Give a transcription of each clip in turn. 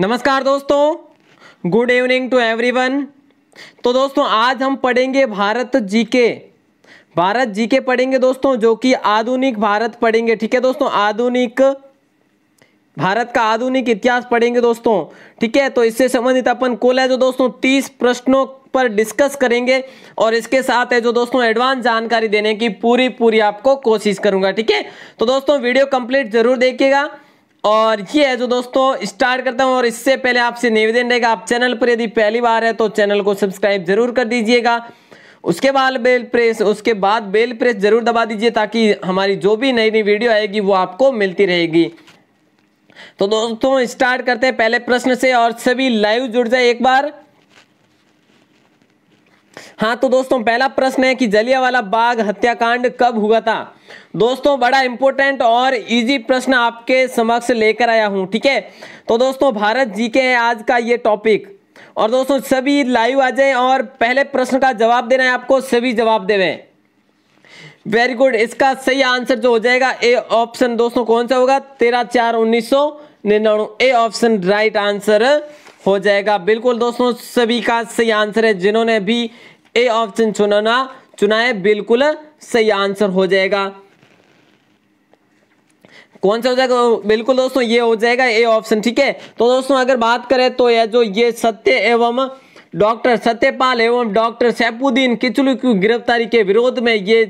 नमस्कार दोस्तों good evening to everyone तो दोस्तों आज हम पढ़ेंगे भारत जीके भारत जीके पढ़ेंगे दोस्तों जो कि आधुनिक भारत पढ़ेंगे ठीक है दोस्तों आधुनिक भारत का आधुनिक इतिहास पढ़ेंगे दोस्तों ठीक है तो इससे संबंधित अपन कुल है जो दोस्तों तीस प्रश्नों पर डिस्कस करेंगे और इसके साथ है जो दोस्तों एडवांस जानकारी देने की पूरी पूरी आपको कोशिश करूंगा ठीक है तो दोस्तों वीडियो कंप्लीट जरूर देखिएगा और ये है जो दोस्तों स्टार्ट करता हूँ और इससे पहले आपसे निवेदन रहेगा आप चैनल पर यदि पहली बार है तो चैनल को सब्सक्राइब जरूर कर दीजिएगा उसके बाद बेल प्रेस उसके बाद बेल प्रेस जरूर दबा दीजिए ताकि हमारी जो भी नई नई वीडियो आएगी वो आपको मिलती रहेगी तो दोस्तों स्टार्ट करते हैं पहले प्रश्न से और सभी लाइव जुड़ जाए एक बार हाँ तो दोस्तों पहला प्रश्न है कि जलियावाला बाग हत्याकांड कब हुआ था दोस्तों बड़ा इंपॉर्टेंट और इजी प्रश्न आपके समक्ष लेकर आया हूँ ठीक है तो दोस्तों भारत जी के है आज का ये टॉपिक और दोस्तों सभी लाइव आ जाए और पहले प्रश्न का जवाब देना है आपको सभी जवाब देवे वेरी गुड इसका सही आंसर जो हो जाएगा ए ऑप्शन दोस्तों कौन सा होगा तेरह चार उन्नीस सौ ए ऑप्शन राइट आंसर हो जाएगा बिल्कुल दोस्तों सभी का सही आंसर है जिन्होंने भी ए ऑप्शन चुनना चुनाए बिल्कुल सही आंसर हो जाएगा कौन सा हो जाएगा बिल्कुल दोस्तों ये हो जाएगा ए ऑप्शन ठीक है तो दोस्तों अगर बात करें तो यह जो ये सत्य एवं डॉक्टर सत्यपाल एवं डॉक्टर सैपुद्दीन किचलू की गिरफ्तारी के विरोध में ये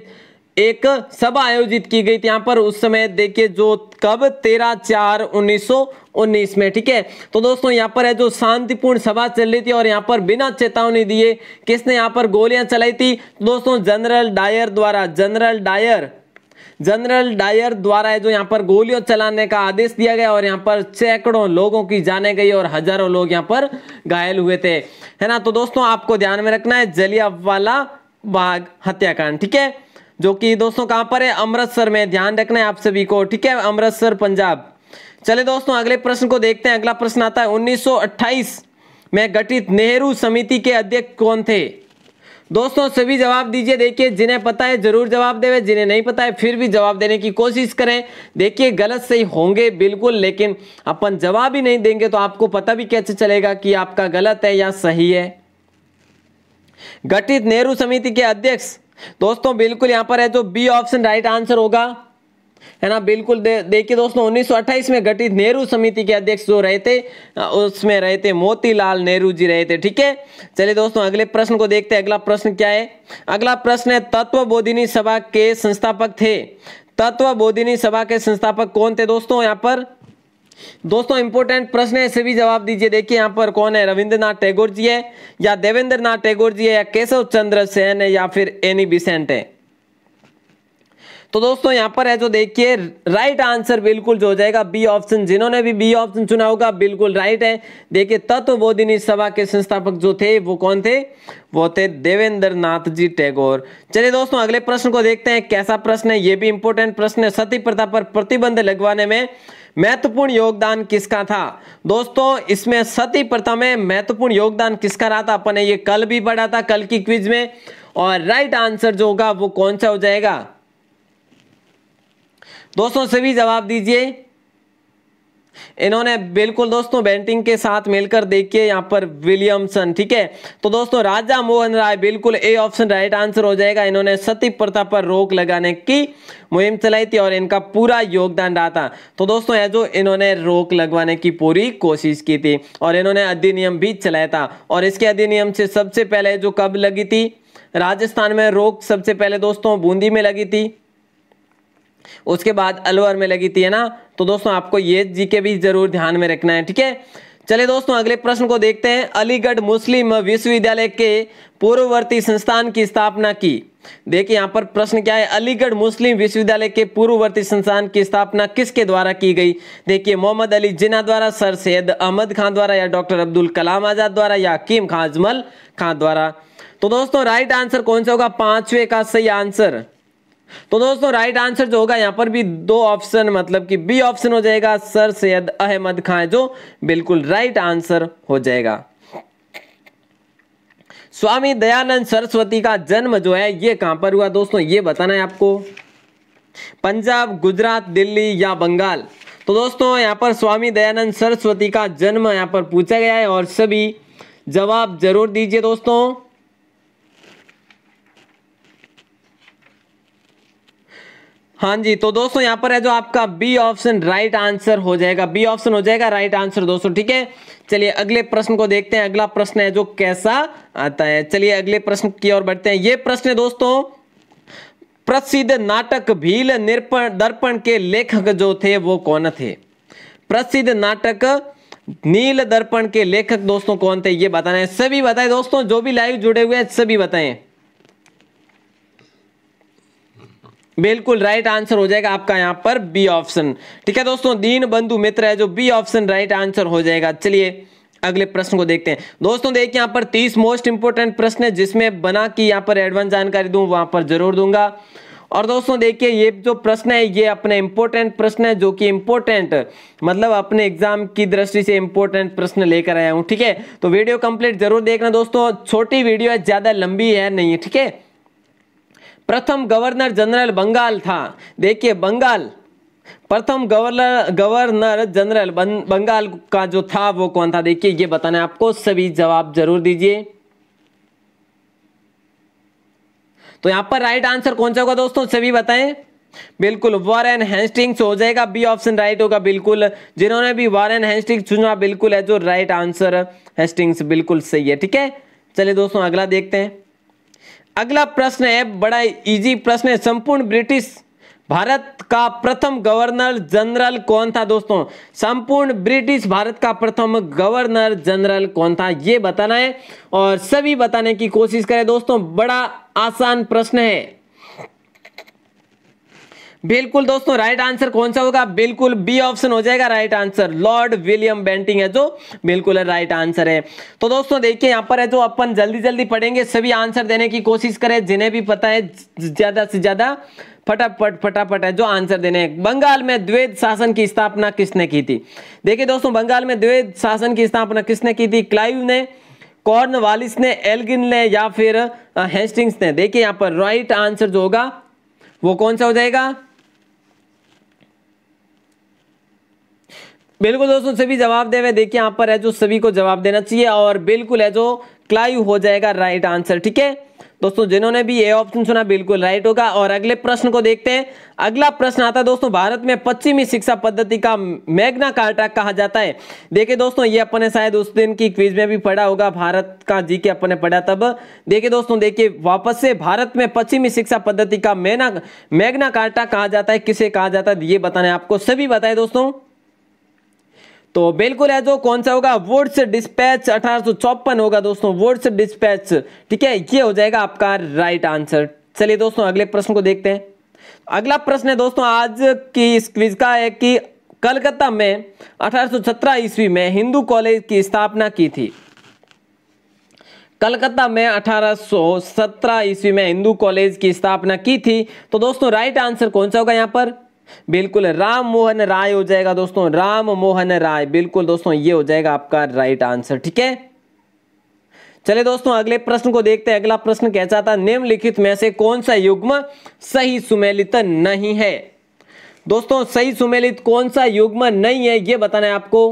एक सभा आयोजित की गई थी यहां पर उस समय देखिए जो कब तेरह चार उन्नीस उन्नीस में ठीक है तो दोस्तों यहाँ पर है जो शांतिपूर्ण सभा चल रही थी और यहाँ पर बिना चेतावनी दिए किसने यहाँ पर गोलियां चलाई थी दोस्तों जनरल डायर द्वारा जनरल डायर जनरल डायर द्वारा है जो यहाँ पर गोलियों चलाने का आदेश दिया गया और यहाँ पर सैकड़ों लोगों की जाने गई और हजारों लोग यहाँ पर घायल हुए थे है ना तो दोस्तों आपको ध्यान में रखना है जलिया वाला बाघ हत्याकांड ठीक है जो कि दोस्तों कहां पर है अमृतसर में ध्यान रखना है आप सभी को ठीक है अमृतसर पंजाब चले दोस्तों अगले प्रश्न को देखते हैं अगला प्रश्न आता है 1928 में गठित नेहरू समिति के अध्यक्ष कौन थे दोस्तों सभी जवाब दीजिए देखिए जिन्हें पता है जरूर जवाब देवे जिन्हें नहीं पता है फिर भी जवाब देने की कोशिश करें देखिए गलत सही होंगे बिल्कुल लेकिन अपन जवाब ही नहीं देंगे तो आपको पता भी कैसे चलेगा कि आपका गलत है या सही है गठित नेहरू समिति के अध्यक्ष दोस्तों बिल्कुल यहां पर है जो बी ऑप्शन राइट आंसर होगा है ना बिल्कुल देखिए दोस्तों 1928 में गठित नेहरू समिति के अध्यक्ष जो रहे थे उसमें रहे थे मोतीलाल नेहरू जी रहे थे ठीक है चलिए दोस्तों अगले प्रश्न को देखते हैं अगला प्रश्न क्या है अगला प्रश्न है तत्व बोधिनी सभा के संस्थापक थे तत्व बोधिनी सभा के संस्थापक कौन थे दोस्तों यहां पर दोस्तों इंपोर्टेंट प्रश्न है इसे भी जवाब दीजिए देखिए यहाँ पर कौन है रविंद्रनाथ टैगोर जी है या देवेंद्र नाथ टैगोर जी है या केशव चंद्र सेन है या फिर एनी बिसेंट है तो दोस्तों यहां पर है जो देखिए राइट आंसर बिल्कुल जो हो जाएगा बी ऑप्शन जिन्होंने भी बी ऑप्शन चुना होगा बिल्कुल राइट है देखिए तत्वबोधिनी सभा के संस्थापक जो थे वो कौन थे वो थे देवेंद्र नाथ जी टैगोर चलिए दोस्तों अगले प्रश्न को देखते हैं कैसा प्रश्न है ये भी इंपोर्टेंट प्रश्न है सती प्रथा पर प्रतिबंध लगवाने में महत्वपूर्ण योगदान किसका था दोस्तों इसमें सती प्रथा में महत्वपूर्ण योगदान किसका रहा था अपने ये कल भी पढ़ा था कल की क्विज में और राइट आंसर जो होगा वो कौन सा हो जाएगा दोस्तों सभी जवाब दीजिए इन्होंने बिल्कुल दोस्तों बैंटिंग के साथ मिलकर देखिए यहाँ पर विलियमसन ठीक है तो दोस्तों राजा मोहन राय बिल्कुल ए ऑप्शन राइट आंसर हो जाएगा इन्होंने सती प्रथा पर रोक लगाने की मुहिम चलाई थी और इनका पूरा योगदान रहा था तो दोस्तों यह जो इन्होंने रोक लगवाने की पूरी कोशिश की थी और इन्होंने अधिनियम भी चलाया था और इसके अधिनियम से सबसे पहले जो कब लगी थी राजस्थान में रोक सबसे पहले दोस्तों बूंदी में लगी थी उसके बाद अलवर में लगी थी है ना तो दोस्तों आपको ये जी के भी जरूर ध्यान में रखना है ठीक है चले दोस्तों अगले प्रश्न को देखते हैं अलीगढ़ मुस्लिम विश्वविद्यालय के पूर्ववर्ती संस्थान की स्थापना की देखिए यहाँ पर प्रश्न क्या है अलीगढ़ मुस्लिम विश्वविद्यालय के पूर्ववर्ती संस्थान की स्थापना किसके द्वारा की गई देखिए मोहम्मद अली जिना द्वारा सर सैद अहमद खान द्वारा या डॉक्टर अब्दुल कलाम आजाद द्वारा या हकीम खाजमल खान द्वारा तो दोस्तों राइट आंसर कौन सा होगा पांचवे का सही आंसर तो दोस्तों राइट आंसर जो होगा यहां पर भी दो ऑप्शन मतलब कि बी ऑप्शन हो जाएगा सर सैयद अहमद खान जो बिल्कुल राइट आंसर हो जाएगा स्वामी दयानंद सरस्वती का जन्म जो है ये कहां पर हुआ दोस्तों ये बताना है आपको पंजाब गुजरात दिल्ली या बंगाल तो दोस्तों यहां पर स्वामी दयानंद सरस्वती का जन्म यहां पर पूछा गया है और सभी जवाब जरूर दीजिए दोस्तों हाँ जी तो दोस्तों यहाँ पर है जो आपका बी ऑप्शन राइट आंसर हो जाएगा बी ऑप्शन हो जाएगा राइट आंसर दोस्तों ठीक है चलिए अगले प्रश्न को देखते हैं अगला प्रश्न है जो कैसा आता है चलिए अगले प्रश्न की ओर बढ़ते हैं ये प्रश्न है दोस्तों प्रसिद्ध नाटक भील निर्पण दर्पण के लेखक जो थे वो कौन थे प्रसिद्ध नाटक नील दर्पण के लेखक दोस्तों कौन थे ये बताना है सभी बताएं दोस्तों जो भी लाइव जुड़े हुए हैं सभी बताएं बिल्कुल राइट आंसर हो जाएगा आपका यहाँ पर बी ऑप्शन ठीक है दोस्तों दीन बंधु मित्र है जो बी ऑप्शन राइट आंसर हो जाएगा चलिए अगले प्रश्न को देखते हैं दोस्तों देखिए यहाँ पर तीस मोस्ट इंपोर्टेंट प्रश्न है जिसमें बना कि यहाँ पर एडवांस जानकारी दूँ वहाँ पर जरूर दूंगा और दोस्तों देखिए ये जो प्रश्न है ये अपने इंपोर्टेंट प्रश्न है जो कि इंपोर्टेंट मतलब अपने एग्जाम की दृष्टि से इंपोर्टेंट प्रश्न लेकर आया हूँ ठीक है तो वीडियो कंप्लीट जरूर देखना दोस्तों छोटी वीडियो है ज़्यादा लंबी है नहीं ठीक है प्रथम गवर्नर जनरल बंगाल था देखिए बंगाल प्रथम गवर्नर गवर्नर जनरल बंगाल का जो था वो कौन था देखिए ये बताना है आपको सभी जवाब जरूर दीजिए तो यहां पर राइट आंसर कौन सा होगा दोस्तों सभी बताएं बिल्कुल वॉरेन हेस्टिंग्स हो जाएगा बी ऑप्शन राइट होगा बिल्कुल जिन्होंने भी वॉरेन हेस्टिंग्स चुना बिल्कुल है जो राइट आंसर हेस्टिंग्स बिल्कुल सही है ठीक है चलिए दोस्तों अगला देखते हैं अगला प्रश्न है बड़ा इजी प्रश्न है संपूर्ण ब्रिटिश भारत का प्रथम गवर्नर जनरल कौन था दोस्तों संपूर्ण ब्रिटिश भारत का प्रथम गवर्नर जनरल कौन था ये बताना है और सभी बताने की कोशिश करें दोस्तों बड़ा आसान प्रश्न है बिल्कुल दोस्तों राइट आंसर कौन सा होगा बिल्कुल बी ऑप्शन हो जाएगा right answer Lord William Bentinck है जो बिल्कुल राइट आंसर है तो दोस्तों देखिए यहाँ पर है जो अपन जल्दी जल्दी पढ़ेंगे सभी आंसर देने की कोशिश करें जिन्हें भी पता है ज्यादा से ज्यादा फटाफट फटाफट है जो आंसर देने हैं बंगाल में द्वैत शासन की स्थापना किसने की थी देखिए दोस्तों बंगाल में द्वैत शासन की स्थापना किसने की थी क्लाइव ने कॉर्नवालिस ने एलगिन ने या फिर हेस्टिंग्स ने देखिए यहाँ पर राइट आंसर जो होगा वो कौन सा हो जाएगा बिल्कुल दोस्तों सभी जवाब दे हुए देखिए यहाँ पर है जो सभी को जवाब देना चाहिए और बिल्कुल है जो क्लाइव हो जाएगा राइट आंसर ठीक है दोस्तों जिन्होंने भी ये ऑप्शन सुना बिल्कुल राइट होगा और अगले प्रश्न को देखते हैं अगला प्रश्न आता है दोस्तों भारत में पश्चिमी शिक्षा पद्धति का मैग्ना कार्टा कहा जाता है देखिए दोस्तों ये अपने शायद उस दिन की क्विज में भी पढ़ा होगा भारत का जी के अपने पढ़ा तब देखिए दोस्तों देखिए वापस से भारत में पश्चिमी शिक्षा पद्धति का मैना मैग्ना कार्टा कहा जाता है किसे कहा जाता है ये बताने आपको सभी बताए दोस्तों तो बिल्कुल है जो कौन सा होगा वुड्स डिस्पैच अठारह होगा दोस्तों वुड्स डिस्पैच ठीक है ये हो जाएगा आपका राइट आंसर चलिए दोस्तों अगले प्रश्न को देखते हैं अगला प्रश्न है दोस्तों आज की इस क्विज का है कि कलकत्ता में अठारह ईस्वी में हिंदू कॉलेज की स्थापना की थी कलकत्ता में 1817 ईस्वी में हिंदू कॉलेज की स्थापना की थी तो दोस्तों राइट आंसर कौन सा होगा यहां पर बिल्कुल राम मोहन राय हो जाएगा दोस्तों राम मोहन राय बिल्कुल दोस्तों ये हो जाएगा आपका राइट आंसर ठीक है चले दोस्तों अगले प्रश्न को देखते हैं अगला प्रश्न कहता था निम्नलिखित में से कौन सा युग्म सही सुमेलित नहीं है दोस्तों सही सुमेलित कौन सा युग्म नहीं है यह बताना है आपको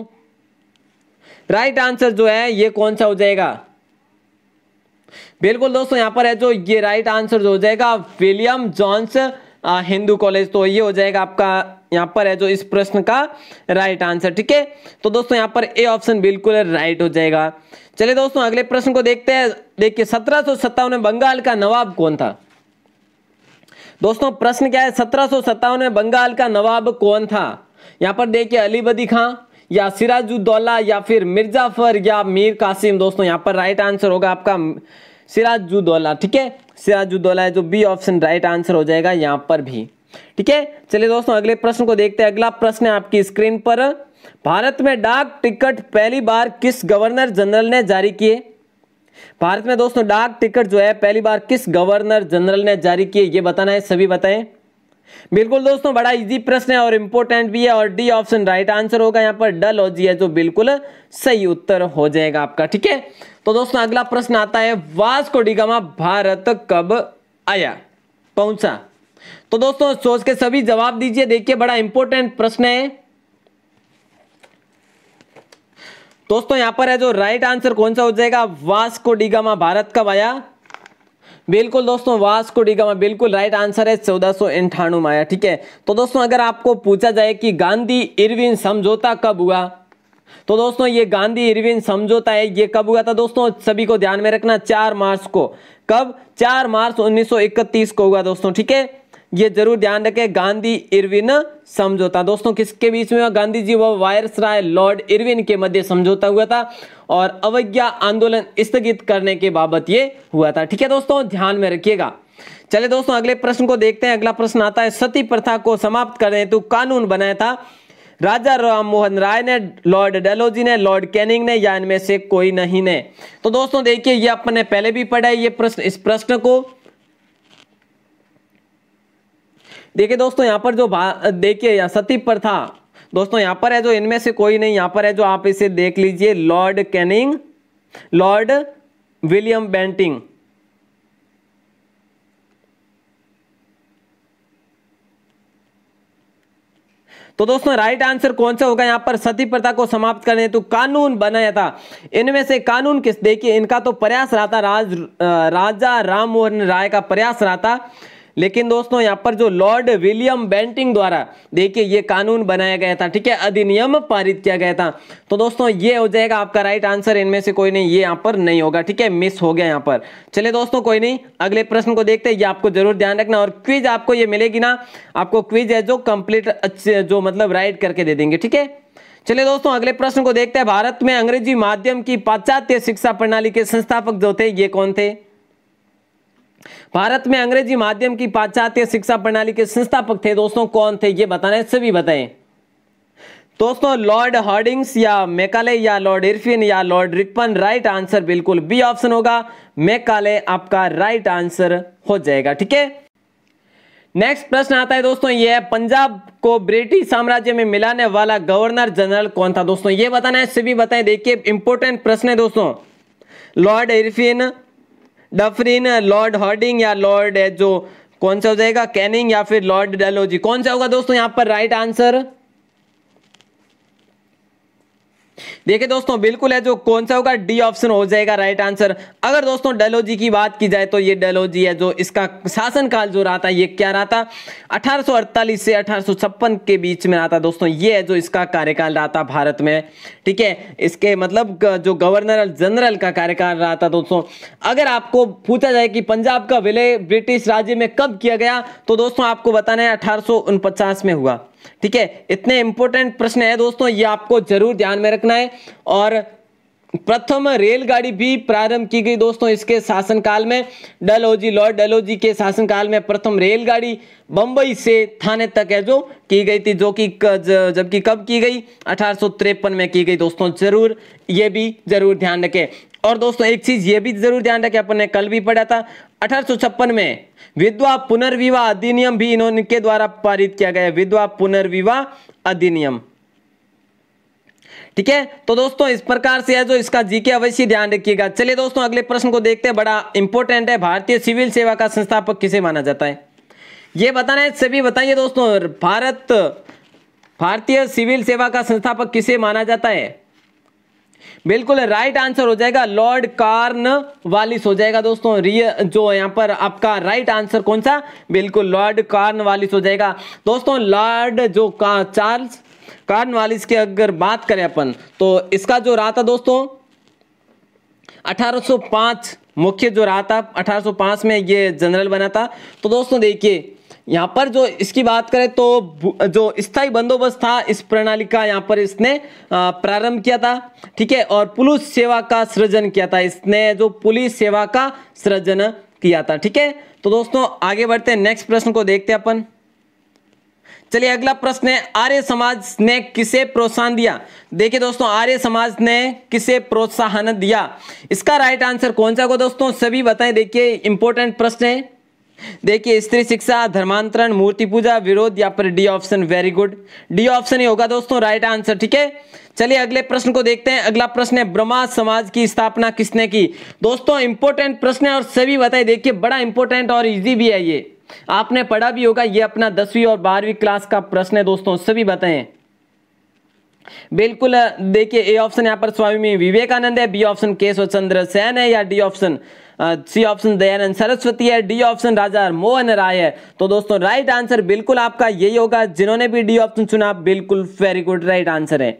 राइट आंसर जो है ये कौन सा हो जाएगा बिल्कुल दोस्तों यहां पर है जो ये राइट आंसर जो हो जाएगा विलियम जॉन्स हिंदू कॉलेज तो ये हो जाएगा आपका यहाँ पर है जो इस प्रश्न का राइट आंसर ठीक है तो दोस्तों यहाँ पर ए ऑप्शन बिल्कुल राइट हो जाएगा चलिए दोस्तों अगले प्रश्न को देखते हैं देखिए सत्रह में बंगाल का नवाब कौन था दोस्तों प्रश्न क्या है सत्रह में बंगाल का नवाब कौन था यहाँ पर देखिए अली बदी खां या सिराजुद्दौला या फिर मिर्जाफर या मीर कासिम दोस्तों यहाँ पर राइट आंसर होगा आपका सिराजुद्दौला ठीक है सिराजुद्दौला है जो बी ऑप्शन राइट आंसर हो जाएगा यहाँ पर भी ठीक है चलिए दोस्तों अगले प्रश्न को देखते हैं अगला प्रश्न है आपकी स्क्रीन पर भारत में डाक टिकट पहली बार किस गवर्नर जनरल ने जारी किए भारत में दोस्तों डाक टिकट जो है पहली बार किस गवर्नर जनरल ने जारी किए ये बताना है सभी बताएं बिल्कुल दोस्तों बड़ा इजी प्रश्न है और इंपॉर्टेंट भी है और डी ऑप्शन राइट आंसर होगा यहाँ पर डल और जी है जो बिल्कुल सही उत्तर हो जाएगा आपका ठीक है तो दोस्तों अगला प्रश्न आता है वास्को डिगामा भारत कब आया पहुंचा तो दोस्तों सोच के सभी जवाब दीजिए देखिए बड़ा इंपॉर्टेंट प्रश्न है दोस्तों यहां पर है जो राइट आंसर कौन सा हो जाएगा वास्को डिगामा भारत कब आया बिल्कुल दोस्तों वास्को डिगामा बिल्कुल राइट आंसर है चौदह सौ में आया ठीक है तो दोस्तों अगर आपको पूछा जाए कि गांधी इरविन समझौता कब हुआ तो दोस्तों ये गांधी इरविन समझौता है ये कब हुआ था दोस्तों सभी को ध्यान में रखना चार मार्च को कब चार मार्च इकतीस को हुआ दोस्तों ठीक है ये जरूर ध्यान रखें गांधी इरविन समझौता दोस्तों किसके बीच में हुआ गांधी जी व वायरस राय लॉर्ड इरविन के मध्य समझौता हुआ था और अवज्ञा आंदोलन स्थगित करने के बाबत ये हुआ था ठीक है दोस्तों ध्यान में रखिएगा चले दोस्तों अगले प्रश्न को देखते हैं अगला प्रश्न आता है सती प्रथा को समाप्त करने हेतु कानून बनाया था राजा राम मोहन राय ने लॉर्ड डेलोजी ने लॉर्ड कैनिंग ने या इनमें से कोई नहीं ने तो दोस्तों देखिए ये अपने पहले भी पढ़ा है ये प्रश्न इस प्रश्न को देखिए दोस्तों यहाँ पर जो देखिए सती प्रथा दोस्तों यहाँ पर है जो इनमें से कोई नहीं यहाँ पर है जो आप इसे देख लीजिए Lord Canning Lord William Bentinck तो दोस्तों राइट आंसर कौन सा होगा यहां पर सती प्रथा को समाप्त करने तो कानून बनाया था इनमें से कानून किस देखिए इनका तो प्रयास रहा था राज राजा मोहन राय का प्रयास रहा था लेकिन दोस्तों यहाँ पर जो लॉर्ड विलियम बेंटिंग द्वारा देखिए ये कानून बनाया गया था ठीक है अधिनियम पारित किया गया था तो दोस्तों ये हो जाएगा आपका राइट आंसर इनमें से कोई नहीं ये यहाँ पर नहीं होगा ठीक है मिस हो गया यहाँ पर चले दोस्तों कोई नहीं अगले प्रश्न को देखते हैं ये आपको जरूर ध्यान रखना और क्विज आपको ये मिलेगी ना आपको क्विज है जो कंप्लीट अच्छे जो मतलब राइट करके दे देंगे ठीक है चलिए दोस्तों अगले प्रश्न को देखते हैं भारत में अंग्रेजी माध्यम की पाश्चात्य शिक्षा प्रणाली के संस्थापक जो थे ये कौन थे भारत में अंग्रेजी माध्यम की पाश्चात्य शिक्षा प्रणाली के संस्थापक थे दोस्तों कौन थे ये बताना है सभी बताएं दोस्तों लॉर्ड हार्डिंग्स या मेकाले या लॉर्ड इरफिन या लॉर्ड रिपन राइट आंसर बिल्कुल बी ऑप्शन होगा मेकाले आपका राइट आंसर हो जाएगा ठीक है नेक्स्ट प्रश्न आता है दोस्तों ये है पंजाब को ब्रिटिश साम्राज्य में मिलाने वाला गवर्नर जनरल कौन था दोस्तों ये बताना है सभी बताएं देखिए इंपॉर्टेंट प्रश्न है दोस्तों Lord Irwin Dufferin Lord Hardinge या लॉर्ड है जो कौन सा हो जाएगा कैनिंग या फिर लॉर्ड डेलोजी कौन सा होगा दोस्तों यहाँ पर राइट आंसर देखिए दोस्तों बिल्कुल है जो कौन सा होगा डी ऑप्शन हो जाएगा राइट आंसर अगर दोस्तों डलोजी की बात की जाए तो ये डलोजी है जो इसका शासन काल जो रहा था ये क्या रहा था 1848 से अठारह के बीच में रहा था दोस्तों ये है जो इसका कार्यकाल रहा था भारत में ठीक है इसके मतलब जो गवर्नर जनरल का कार्यकाल रहा था दोस्तों अगर आपको पूछा जाए कि पंजाब का विलय ब्रिटिश राज्य में कब किया गया तो दोस्तों आपको बताना है अठारह में हुआ ठीक है इतने इंपॉर्टेंट प्रश्न है दोस्तों ये आपको जरूर ध्यान में रखना है और प्रथम रेलगाड़ी भी प्रारंभ की गई दोस्तों इसके शासनकाल में डलहौजी लॉर्ड डलहौजी के शासनकाल में प्रथम रेलगाड़ी बंबई से थाने तक है जो की गई थी जो कि जबकि कब की गई अठारह में की गई दोस्तों जरूर ये भी जरूर ध्यान रखें और दोस्तों एक चीज़ ये भी जरूर ध्यान रखें अपन ने कल भी पढ़ा था अठारह में विधवा पुनर्विवाह अधिनियम भी इनके द्वारा पारित किया गया विधवा पुनर्विवाह अधिनियम ठीक है तो दोस्तों इस प्रकार से है जो इसका जीके अवश्य ध्यान रखिएगा चलिए दोस्तों अगले प्रश्न को देखते हैं बड़ा इंपॉर्टेंट है भारतीय सिविल सेवा का संस्थापक किसे माना जाता है ये बताना है सभी बताइए दोस्तों भारत भारतीय सिविल सेवा का संस्थापक किसे माना जाता है बिल्कुल राइट आंसर हो जाएगा लॉर्ड कार्न वालिस हो जाएगा दोस्तों रियल जो यहाँ पर आपका राइट आंसर कौन सा बिल्कुल लॉर्ड कार्न वालिस हो जाएगा दोस्तों लॉर्ड जो का चार्ल्स कार्न वालिस की अगर बात करें अपन तो इसका जो रहा था दोस्तों 1805 मुख्य जो रहा था 1805 में ये जनरल बना था तो दोस्तों देखिए यहाँ पर जो इसकी बात करें तो जो स्थायी बंदोबस्त था इस प्रणाली का यहाँ पर इसने प्रारंभ किया था ठीक है और पुलिस सेवा का सृजन किया था इसने जो पुलिस सेवा का सृजन किया था ठीक है तो दोस्तों आगे बढ़ते हैं नेक्स्ट प्रश्न को देखते हैं अपन चलिए अगला प्रश्न है आर्य समाज ने किसे प्रोत्साहन दिया देखिए दोस्तों आर्य समाज ने किसे प्रोत्साहन दिया इसका राइट आंसर कौन सा होगा दोस्तों सभी बताएं देखिए इंपॉर्टेंट प्रश्न है देखिए स्त्री शिक्षा धर्मांतरण मूर्ति पूजा विरोध या फिर D option very good D option ही होगा दोस्तों राइट आंसर ठीक है चलिए अगले प्रश्न को देखते हैं अगला प्रश्न है ब्रह्मा समाज की स्थापना किसने की दोस्तों इंपोर्टेंट प्रश्न है और सभी बताए देखिए बड़ा इंपोर्टेंट और इजी भी है ये आपने पढ़ा भी होगा ये अपना दसवीं और बारहवीं क्लास का प्रश्न है दोस्तों सभी बताएं बिल्कुल देखिए ए ऑप्शन यहाँ पर स्वामी विवेकानंद है बी ऑप्शन केशव चंद्र सेन है या D option C option Dayanand Saraswati है डी ऑप्शन राजा मोहन राय है तो दोस्तों राइट आंसर बिल्कुल आपका यही होगा जिन्होंने भी डी ऑप्शन चुना बिल्कुल वेरी गुड राइट आंसर है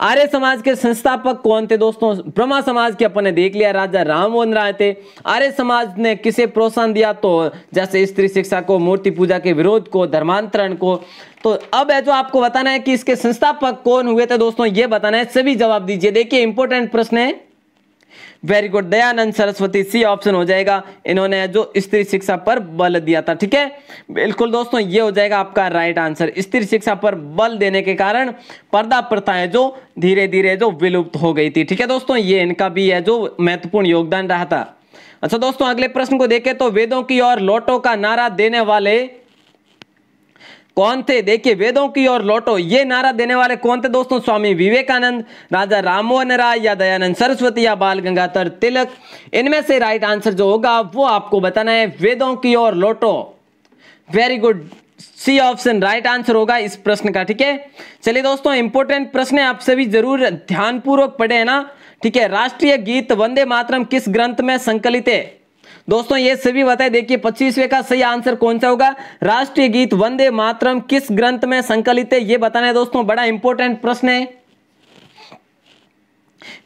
आर्य समाज के संस्थापक कौन थे दोस्तों ब्रह्मा समाज के अपन ने देख लिया राजा रामवन राय थे आर्य समाज ने किसे प्रोत्साहन दिया तो जैसे स्त्री शिक्षा को मूर्ति पूजा के विरोध को धर्मांतरण को तो अब है जो आपको बताना है कि इसके संस्थापक कौन हुए थे दोस्तों ये बताना है सभी जवाब दीजिए देखिए इंपॉर्टेंट प्रश्न है very good Dayanand Saraswati C option हो जाएगा इन्होंने जो स्त्री शिक्षा पर बल दिया था ठीक है बिल्कुल दोस्तों ये हो जाएगा आपका राइट आंसर स्त्री शिक्षा पर बल देने के कारण पर्दा प्रथाएं जो धीरे धीरे जो विलुप्त हो गई थी ठीक है दोस्तों ये इनका भी है जो महत्वपूर्ण योगदान रहा था अच्छा दोस्तों अगले प्रश्न को देखें तो वेदों की और लोटों का नारा देने वाले कौन थे देखिए वेदों की ओर लौटो ये नारा देने वाले कौन थे दोस्तों स्वामी विवेकानंद राजा राममोहन राय या दयानंद सरस्वती या बाल गंगाधर तिलक इनमें से राइट आंसर जो होगा वो आपको बताना है वेदों की ओर लौटो very good C option right answer होगा इस प्रश्न का ठीक है चलिए दोस्तों इंपोर्टेंट प्रश्न है आप सभी जरूर ध्यानपूर्वक पढ़े है ना ठीक है राष्ट्रीय गीत वंदे मातरम किस ग्रंथ में संकलित है दोस्तों ये सभी बताए देखिए पच्चीसवे का सही आंसर कौन सा होगा राष्ट्रीय गीत वंदे मातरम किस ग्रंथ में संकलित है ये बताना है दोस्तों बड़ा इंपॉर्टेंट प्रश्न है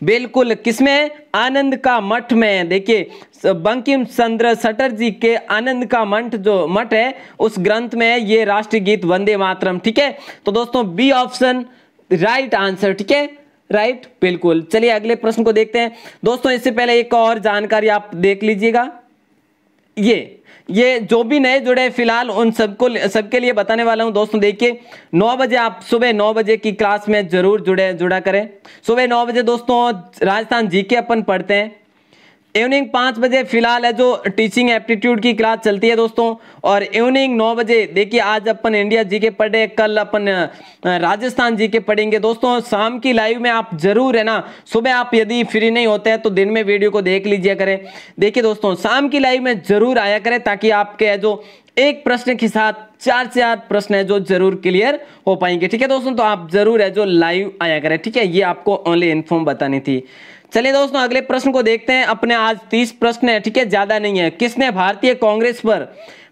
बिल्कुल किसमें आनंद का मठ में देखिए बंकिम चंद्र जी के आनंद का मठ जो मठ है उस ग्रंथ में ये राष्ट्रीय गीत वंदे मातरम ठीक है तो दोस्तों बी ऑप्शन राइट आंसर ठीक है राइट बिल्कुल चलिए अगले प्रश्न को देखते हैं दोस्तों इससे पहले एक और जानकारी आप देख लीजिएगा ये ये जो भी नए जुड़े फिलहाल उन सबको सबके लिए बताने वाला हूं दोस्तों देखिए नौ बजे आप सुबह नौ बजे की क्लास में जरूर जुड़े जुड़ा करें सुबह नौ बजे दोस्तों राजस्थान जीके अपन पढ़ते हैं इवनिंग पाँच बजे फिलहाल है जो टीचिंग एप्टीट्यूड की क्लास चलती है दोस्तों और इवनिंग नौ बजे देखिए आज अपन इंडिया जी के पढ़े कल अपन राजस्थान जी के पढ़ेंगे दोस्तों शाम की लाइव में आप जरूर है ना सुबह आप यदि फ्री नहीं होते हैं तो दिन में वीडियो को देख लीजिए करें देखिए दोस्तों शाम की लाइव में जरूर आया करें ताकि आपके जो एक प्रश्न के साथ चार चार प्रश्न है जो जरूर क्लियर हो पाएंगे ठीक है दोस्तों तो आप जरूर है जो लाइव आया करें ठीक है ये आपको ओनली इन्फॉर्म बतानी थी चलिए दोस्तों अगले प्रश्न को देखते हैं अपने आज तीस प्रश्न है ठीक है ज्यादा नहीं है किसने भारतीय कांग्रेस पर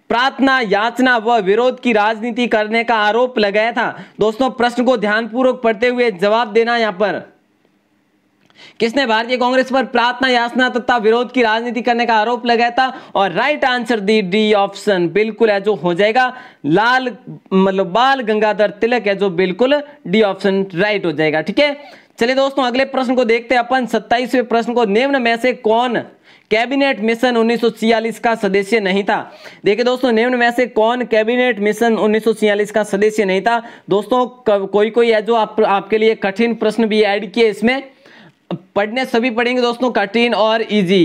प्रार्थना याचना व विरोध की राजनीति करने का आरोप लगाया था दोस्तों प्रश्न को ध्यानपूर्वक पढ़ते हुए जवाब देना यहां पर किसने भारतीय कांग्रेस पर प्रार्थना याचना तथा विरोध की राजनीति करने का आरोप लगाया था और right answer the D option बिल्कुल है जो हो जाएगा लाल मतलब बाल गंगाधर तिलक है जो बिल्कुल डी ऑप्शन राइट हो जाएगा ठीक है चलिए दोस्तों अगले प्रश्न को देखते हैं अपन सत्ताईसवें प्रश्न को निम्न में से कौन कैबिनेट मिशन 1946 का सदस्य नहीं था देखिए दोस्तों निम्न में से कौन कैबिनेट मिशन 1946 का सदस्य नहीं था दोस्तों कोई कोई है जो आप, आपके लिए कठिन प्रश्न भी ऐड किए इसमें पढ़ने सभी पढ़ेंगे दोस्तों कठिन और इजी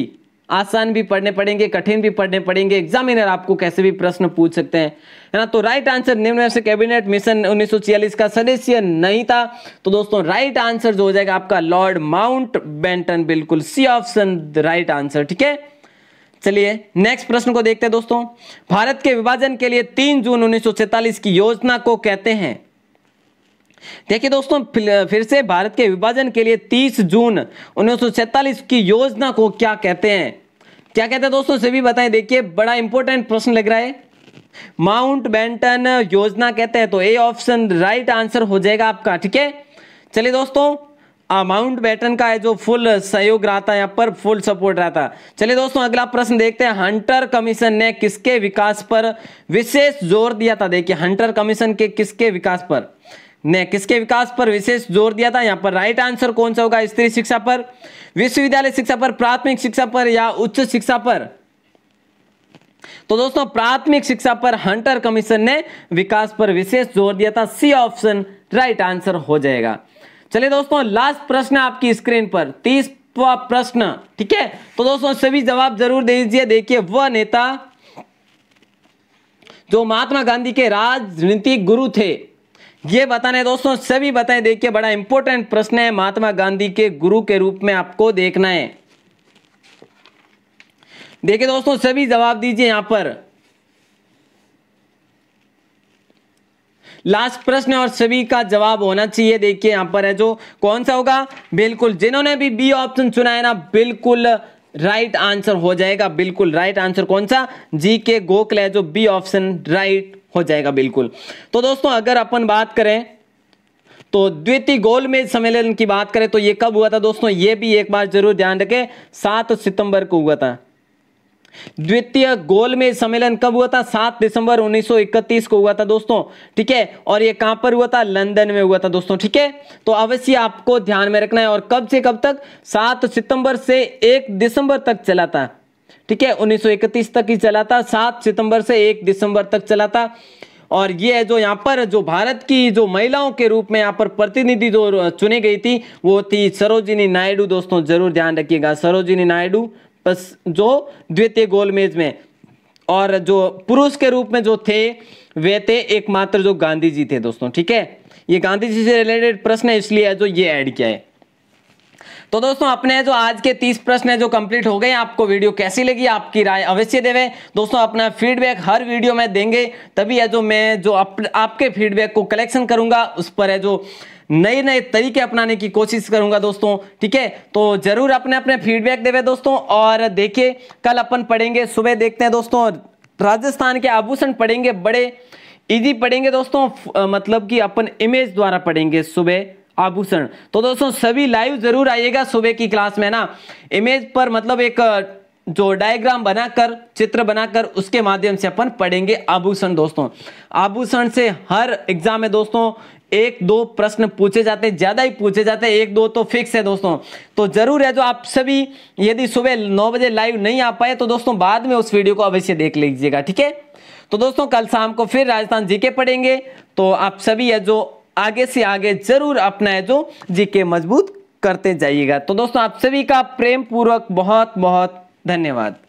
आसान भी पढ़ने पड़ेंगे कठिन भी पढ़ने पड़ेंगे एग्जामिनर आपको कैसे भी प्रश्न पूछ सकते हैं है ना तो राइट आंसर निम्न से कैबिनेट मिशन उन्नीस का सदस्य नहीं था तो दोस्तों राइट आंसर जो हो जाएगा आपका लॉर्ड माउंट बेंटन बिल्कुल सी ऑप्शन राइट आंसर ठीक है चलिए नेक्स्ट प्रश्न को देखते हैं दोस्तों भारत के विभाजन के लिए तीन जून उन्नीस की योजना को कहते हैं देखिए दोस्तों फिर से भारत के विभाजन के लिए 30 जून उन्नीस की योजना को क्या कहते हैं क्या कहते हैं दोस्तों सभी बताएं देखिए बड़ा इंपॉर्टेंट प्रश्न लग रहा है माउंट बैंटन योजना कहते हैं तो ए ऑप्शन राइट आंसर हो जाएगा आपका ठीक है चलिए दोस्तों माउंट बैटन का है जो फुल सहयोग रहा था यहाँ पर फुल सपोर्ट रहा था चलिए दोस्तों अगला प्रश्न देखते हैं हंटर कमीशन ने किसके विकास पर विशेष जोर दिया था देखिए हंटर कमीशन के किसके विकास पर ने किसके विकास पर विशेष जोर दिया था यहाँ पर राइट आंसर कौन सा होगा स्त्री शिक्षा पर विश्वविद्यालय शिक्षा पर प्राथमिक शिक्षा पर या उच्च शिक्षा पर तो दोस्तों प्राथमिक शिक्षा पर हंटर कमीशन ने विकास पर विशेष जोर दिया था सी ऑप्शन राइट आंसर हो जाएगा चलिए दोस्तों लास्ट प्रश्न आपकी स्क्रीन पर तीस प्रश्न ठीक है तो दोस्तों सभी जवाब जरूर दे दीजिए देखिए वह नेता जो महात्मा गांधी के राजनीतिक गुरु थे ये बताने दोस्तों सभी बताएं देखिए बड़ा इंपॉर्टेंट प्रश्न है महात्मा गांधी के गुरु के रूप में आपको देखना है देखिए दोस्तों सभी जवाब दीजिए यहां पर लास्ट प्रश्न और सभी का जवाब होना चाहिए देखिए यहां पर है जो कौन सा होगा बिल्कुल जिन्होंने भी बी ऑप्शन चुना है ना बिल्कुल राइट आंसर हो जाएगा बिल्कुल राइट आंसर कौन सा जी के गोखले जो बी ऑप्शन राइट हो जाएगा बिल्कुल तो दोस्तों अगर अपन बात करें तो द्वितीय गोलमेज सम्मेलन की बात करें तो ये कब हुआ था दोस्तों ये भी एक बार जरूर ध्यान रखें सात सितंबर को हुआ था द्वितीय गोलमेज सम्मेलन कब हुआ था सात दिसंबर 1931 को हुआ था दोस्तों ठीक है और ये कहां पर हुआ था लंदन में हुआ था दोस्तों ठीक है तो अवश्य आपको ध्यान में रखना है और कब से कब तक सात सितंबर से एक दिसंबर तक चला था ठीक है 1931 तक ही चला था सात सितंबर से एक दिसंबर तक चला था और ये है जो यहाँ पर जो भारत की जो महिलाओं के रूप में यहाँ पर प्रतिनिधि जो चुनी गई थी वो थी सरोजिनी नायडू दोस्तों जरूर ध्यान रखिएगा सरोजिनी नायडू बस जो द्वितीय गोलमेज में और जो पुरुष के रूप में जो थे वे थे एकमात्र जो गांधी जी थे दोस्तों ठीक है ये गांधी जी से रिलेटेड प्रश्न है इसलिए जो ये ऐड किया है तो दोस्तों अपने जो आज के तीस प्रश्न है जो कंप्लीट हो गए आपको वीडियो कैसी लगी आपकी राय अवश्य देवे दोस्तों अपना फीडबैक हर वीडियो में देंगे तभी है जो मैं जो अप, आपके फीडबैक को कलेक्शन करूंगा उस पर है जो नए नए तरीके अपनाने की कोशिश करूंगा दोस्तों ठीक है तो जरूर अपने अपने फीडबैक देवे दोस्तों और देखिए कल अपन पढ़ेंगे सुबह देखते हैं दोस्तों राजस्थान के आभूषण पढ़ेंगे बड़े इजी पढ़ेंगे दोस्तों मतलब कि अपन इमेज द्वारा पढ़ेंगे सुबह आभूषण तो दोस्तों सभी लाइव जरूर आइएगा सुबह की क्लास में ना इमेज पर मतलब एक जो डायग्राम बनाकर चित्र बनाकर उसके माध्यम से अपन पढ़ेंगे आभूषण दोस्तों आभूषण से हर एग्जाम में दोस्तों एक दो प्रश्न पूछे जाते हैं ज़्यादा ही पूछे जाते हैं एक दो तो फिक्स है दोस्तों तो ज़रूर है जो आप सभी यदि सुबह नौ बजे लाइव नहीं आ पाए तो दोस्तों बाद में उस वीडियो को अवश्य देख लीजिएगा ठीक है तो दोस्तों कल शाम को फिर राजस्थान जीके पढ़ेंगे तो आप सभी है जो आगे से आगे जरूर अपना है जो जीके मजबूत करते जाइएगा तो दोस्तों आप सभी का प्रेम पूर्वक बहुत बहुत धन्यवाद